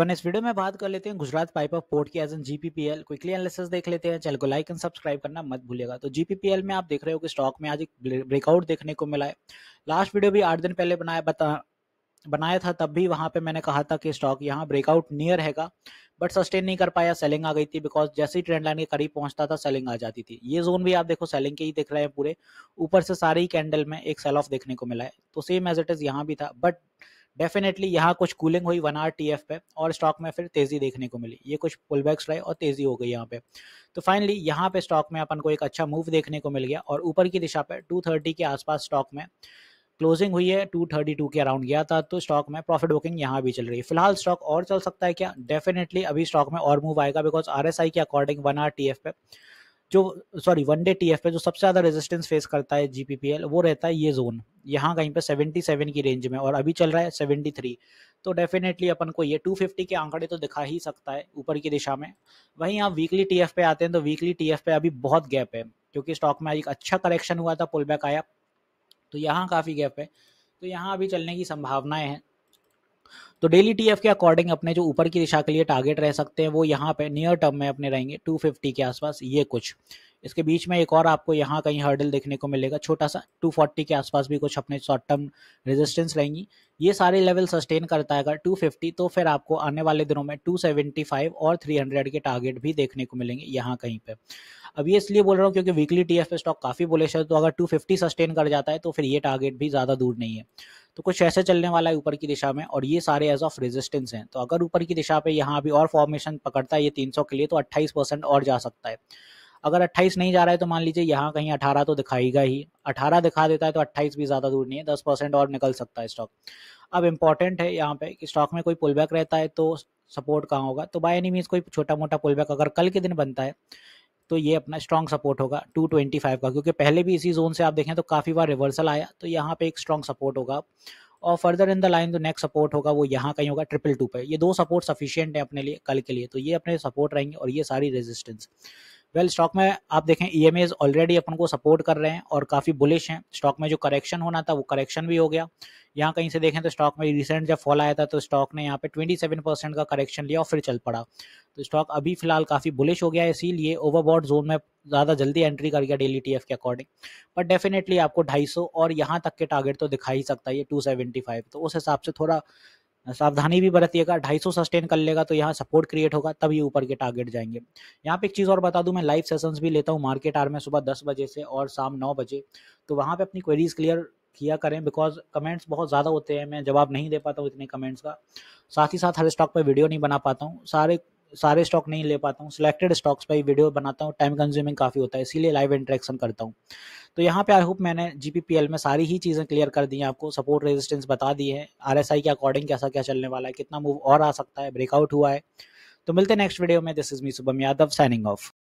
one इस video में बात कर लेते हैं गुजरात पाइप ऑफ पोर्ट की as in GPPL quickly analysis देख लेते हैं चैनल को लाइक एंड सब्सक्राइब करना मत भूलिएगा तो जीपीपीएल में आप देख रहे हो कि स्टॉक में आज एक ब्रेकआउट देखने को मिला है लास्ट वीडियो भी आठ दिन पहले बनाया बता बनाया था तब भी वहां पे मैंने कहा था कि स्टॉक यहाँ ब्रेकआउट नियर हैगा बट सस्टेन नहीं कर पाया सेलिंग आ गई थी बिकॉज जैसे ही ट्रेंड लाइन के करीब पहुंचता था सेलिंग आ जाती थी ये जोन भी आप देखो सेलिंग के ही दिख रहे हैं पूरे ऊपर से सारे ही कैंडल में एक सेल ऑफ देखने को मिला है तो सेम एज इट इज यहाँ भी था बट डेफिनेटली यहाँ कुछ कूलिंग हुई वन आर टी एफ पे और स्टॉक में फिर तेज़ी देखने को मिली ये कुछ पुल बैक्स रहे और तेज़ी हो गई यहाँ पे तो फाइनली यहाँ पे स्टॉक में अपन को एक अच्छा मूव देखने को मिल गया और ऊपर की दिशा पे थर्टी के आसपास स्टॉक में क्लोजिंग हुई है टू थर्टी टू के अराउंड गया था तो स्टॉक में प्रॉफिट बुकिंग यहाँ भी चल रही है फिलहाल स्टॉक और चल सकता है क्या डेफिनेटली अभी स्टॉक में और मूव आएगा बिकॉज आर एस आई के according one R T F पे जो सॉरी वनडे टी पे जो सबसे ज़्यादा रेजिस्टेंस फेस करता है जीपीपीएल वो रहता है ये जोन यहाँ कहीं पे 77 की रेंज में और अभी चल रहा है 73 तो डेफिनेटली अपन को ये 250 के आंकड़े तो दिखा ही सकता है ऊपर की दिशा में वहीं आप वीकली टी पे आते हैं तो वीकली टी पे अभी बहुत गैप है क्योंकि स्टॉक में एक अच्छा करेक्शन हुआ था पुल बैक आया तो यहाँ काफ़ी गैप है तो यहाँ अभी चलने की संभावनाएं हैं तो डेली टी के अकॉर्डिंग अपने जो ऊपर की दिशा के लिए टारगेट रह सकते हैं वो यहाँ पे नियर टर्म में अपने रहेंगे 250 के आसपास ये कुछ इसके बीच में एक और आपको यहाँ कहीं हर्डल देखने को मिलेगा छोटा सा 240 के आसपास भी कुछ अपने शॉर्ट टर्म रेजिस्टेंस रहेंगी ये सारे लेवल सस्टेन करता है अगर टू तो फिर आपको आने वाले दिनों में टू और थ्री के टारगेट भी देखने को मिलेंगे यहाँ कहीं पर अब ये इसलिए बोल रहा हूँ क्योंकि वीकली टी स्टॉक काफ़ी बोलेश है तो अगर टू सस्टेन कर जाता है तो फिर ये टारगेट भी ज़्यादा दूर नहीं है तो कुछ ऐसे चलने वाला है ऊपर की दिशा में और ये सारे एज ऑफ रेजिस्टेंस हैं तो अगर ऊपर की दिशा पे यहाँ अभी और फॉर्मेशन पकड़ता है ये 300 के लिए तो 28 परसेंट और जा सकता है अगर 28 नहीं जा रहा है तो मान लीजिए यहाँ कहीं अठारह तो दिखाएगा ही अठारह दिखा देता है तो अट्ठाईस भी ज़्यादा दूर नहीं है दस परसेंट और निकल सकता है स्टॉक अब इम्पॉर्टेंट है यहाँ पे कि स्टॉक में कोई पुल बैक रहता है तो सपोर्ट कहाँ होगा तो बाय एनी मीन्स कोई छोटा मोटा पुल बैक अगर कल के दिन बनता है तो ये अपना स्ट्रॉन्ग सपोर्ट होगा 225 का क्योंकि पहले भी इसी जोन से आप देखें तो काफ़ी बार रिवर्सल आया तो यहाँ पे एक स्ट्रॉन्ग सपोर्ट होगा और फर्दर इन द लाइन जो नेक्स्ट सपोर्ट होगा वो यहाँ कहीं होगा ट्रिपल टू पे ये दो सपोर्ट सफिशियंट है अपने लिए कल के लिए तो ये अपने सपोर्ट रहेंगे और ये सारी रेजिस्टेंस वेल well, स्टॉक में आप देखें ई e ऑलरेडी अपन को सपोर्ट कर रहे हैं और काफ़ी बुलिश हैं स्टॉक में जो करेक्शन होना था वो करेक्शन भी हो गया यहाँ कहीं से देखें तो स्टॉक में रिसेंट जब फॉल आया था तो स्टॉक ने यहाँ पे 27 परसेंट का करेक्शन लिया और फिर चल पड़ा तो स्टॉक अभी फिलहाल काफ़ी बुलिश हो गया है इसीलिए ओवरबॉड जोन में ज़्यादा जल्दी एंट्री कर गया डेली टी के अकॉर्डिंग बट डेफिनेटली आपको ढाई और यहाँ तक के टारगेट तो दिखा ही सकता है ये 275 तो उस हिसाब से थोड़ा सावधानी भी बरतिएगा सौ सस्टेन कर लेगा तो यहाँ सपोर्ट क्रिएट होगा तब ये ऊपर के टारगेट जाएंगे यहाँ पे एक चीज़ और बता दूँ मैं लाइव सेशंस भी लेता हूँ मार्केट आर में सुबह दस बजे से और शाम नौ बजे तो वहाँ पे अपनी क्वेरीज क्लियर किया करें बिकॉज कमेंट्स बहुत ज़्यादा होते हैं मैं जवाब नहीं दे पाता हूँ इतने कमेंट्स का साथ ही साथ हर स्टॉक पर वीडियो नहीं बना पाता हूँ सारे सारे स्टॉक नहीं ले पाता हूँ सिलेक्टेड स्टॉक्स पर ही वीडियो बनाता हूँ टाइम कंज्यूमिंग काफ़ी होता है इसीलिए लाइव इंटरेक्शन करता हूँ तो यहाँ पे आई होप मैंने जीपीपीएल में सारी ही चीज़ें क्लियर कर दी हैं आपको सपोर्ट रेजिस्टेंस बता दी है आर के अकॉर्डिंग कैसा क्या चलने वाला है कितना मूव और आ सकता है ब्रेकआउट हुआ है तो मिलते हैं नेक्स्ट वीडियो में this is me Shubham Yadav signing of